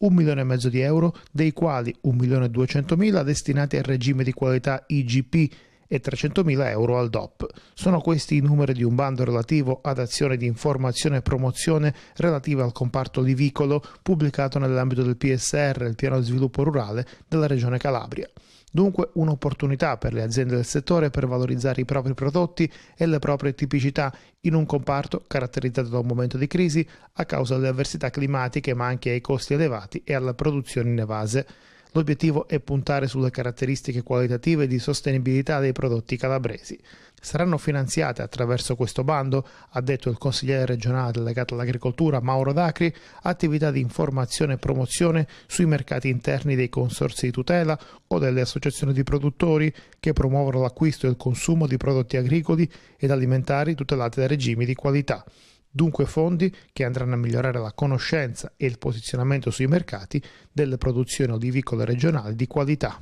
1 milione e mezzo di euro, dei quali 1 milione e 200 mila destinati al regime di qualità IGP e 300.000 euro al DOP. Sono questi i numeri di un bando relativo ad azioni di informazione e promozione relative al comparto livicolo pubblicato nell'ambito del PSR, il piano di sviluppo rurale della regione Calabria. Dunque un'opportunità per le aziende del settore per valorizzare i propri prodotti e le proprie tipicità in un comparto caratterizzato da un momento di crisi a causa delle avversità climatiche ma anche ai costi elevati e alla produzione in evase. L'obiettivo è puntare sulle caratteristiche qualitative di sostenibilità dei prodotti calabresi. Saranno finanziate attraverso questo bando, ha detto il consigliere regionale legato all'agricoltura Mauro Dacri, attività di informazione e promozione sui mercati interni dei consorsi di tutela o delle associazioni di produttori che promuovono l'acquisto e il consumo di prodotti agricoli ed alimentari tutelati da regimi di qualità dunque fondi che andranno a migliorare la conoscenza e il posizionamento sui mercati delle produzioni olivicole regionali di qualità.